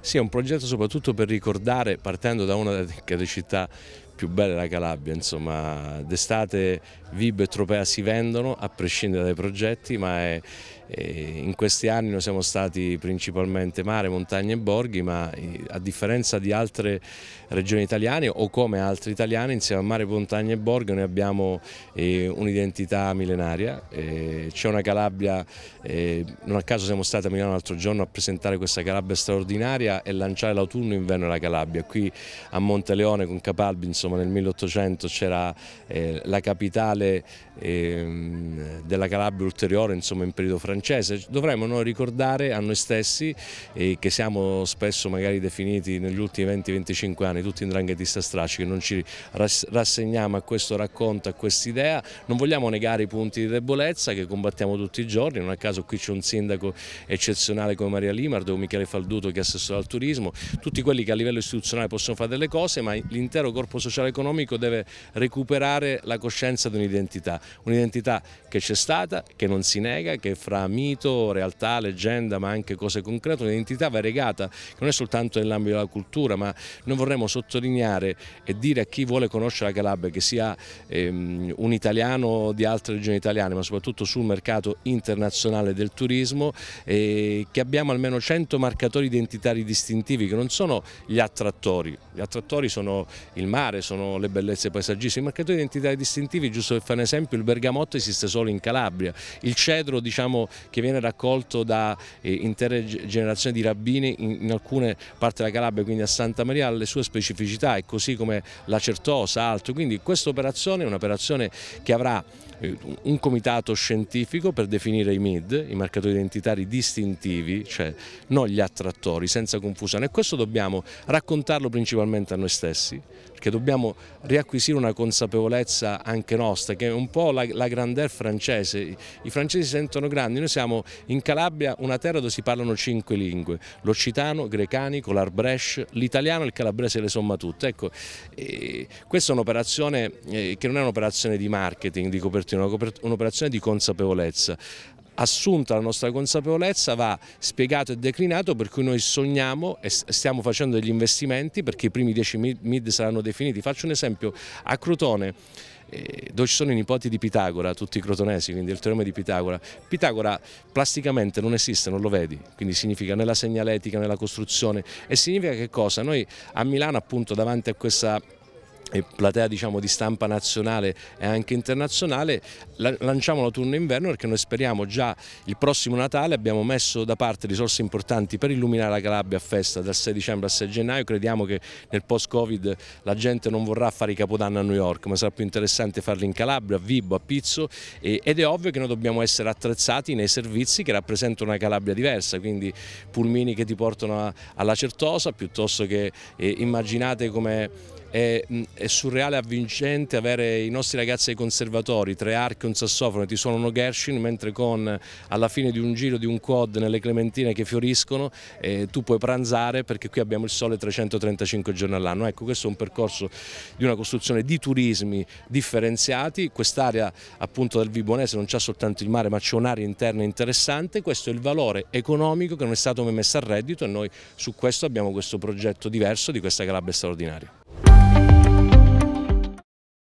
sia un progetto soprattutto per ricordare, partendo da una delle città più bella è la Calabria, insomma d'estate Vib e Tropea si vendono a prescindere dai progetti, ma è, è, in questi anni noi siamo stati principalmente mare, montagne e borghi, ma eh, a differenza di altre regioni italiane o come altri italiani insieme a mare, montagne e borghi noi abbiamo eh, un'identità millenaria, eh, c'è una Calabria, eh, non a caso siamo stati a Milano l'altro giorno a presentare questa Calabria straordinaria e lanciare l'autunno-inverno della Calabria, qui a Monteleone con Capalbi insomma insomma, nel 1800 c'era eh, la capitale eh, della Calabria ulteriore insomma, in periodo francese. Dovremmo noi ricordare a noi stessi, eh, che siamo spesso magari definiti negli ultimi 20-25 anni tutti in a stracci, che non ci rassegniamo a questo racconto, a quest'idea, non vogliamo negare i punti di debolezza che combattiamo tutti i giorni, non a caso qui c'è un sindaco eccezionale come Maria Limard o Michele Falduto che è assessore al turismo, tutti quelli che a livello istituzionale possono fare delle cose, ma l'intero corpo sociale sociale-economico deve recuperare la coscienza di un'identità, un'identità che c'è stata, che non si nega, che fra mito, realtà, leggenda ma anche cose concrete, un'identità variegata che non è soltanto nell'ambito della cultura ma noi vorremmo sottolineare e dire a chi vuole conoscere la Calabria che sia ehm, un italiano di altre regioni italiane ma soprattutto sul mercato internazionale del turismo eh, che abbiamo almeno 100 marcatori identitari distintivi che non sono gli attrattori, gli attrattori sono il mare, sono le bellezze paesaggistiche, i marcatori di identità distintivi, giusto per fare un esempio, il bergamotto esiste solo in Calabria, il cedro diciamo, che viene raccolto da eh, intere generazioni di rabbini in, in, alcune parti della Calabria, quindi a Santa Maria ha le sue specificità è così come la certosa, altro, quindi questa operazione è un'operazione che avrà eh, un comitato scientifico per definire i MID, i marcatori identitari distintivi, cioè non gli attrattori, senza confusione e questo dobbiamo raccontarlo principalmente a noi stessi perché dobbiamo riacquisire una consapevolezza anche nostra, che è un po' la, la grandeur francese. I francesi si sentono grandi, noi siamo in Calabria una terra dove si parlano cinque lingue, l'occitano, grecanico, l'arbresh, l'italiano e il calabrese le somma tutte. Ecco, questa è un'operazione eh, che non è un'operazione di marketing, di copertina, è un'operazione di consapevolezza assunta la nostra consapevolezza va spiegato e declinato per cui noi sogniamo e stiamo facendo degli investimenti perché i primi 10 mid saranno definiti. Faccio un esempio, a Crotone eh, dove ci sono i nipoti di Pitagora, tutti i crotonesi, quindi il teorema di Pitagora. Pitagora plasticamente non esiste, non lo vedi, quindi significa nella segnaletica, nella costruzione e significa che cosa? Noi a Milano appunto davanti a questa e platea diciamo, di stampa nazionale e anche internazionale, lanciamo l'autunno inverno perché noi speriamo già il prossimo Natale, abbiamo messo da parte risorse importanti per illuminare la Calabria a festa dal 6 dicembre al 6 gennaio, crediamo che nel post-Covid la gente non vorrà fare i Capodanno a New York, ma sarà più interessante farli in Calabria, a Vibo, a Pizzo ed è ovvio che noi dobbiamo essere attrezzati nei servizi che rappresentano una Calabria diversa, quindi pulmini che ti portano alla Certosa piuttosto che eh, immaginate come è è surreale e avvincente avere i nostri ragazzi ai conservatori, tre archi, e un sassofono, ti suonano Gershwin, mentre con alla fine di un giro di un quad nelle clementine che fioriscono eh, tu puoi pranzare perché qui abbiamo il sole 335 giorni all'anno. Ecco, questo è un percorso di una costruzione di turismi differenziati, quest'area appunto del Vibonese non c'è soltanto il mare ma c'è un'area interna interessante, questo è il valore economico che non è stato mai messo a reddito e noi su questo abbiamo questo progetto diverso di questa Calabria straordinaria.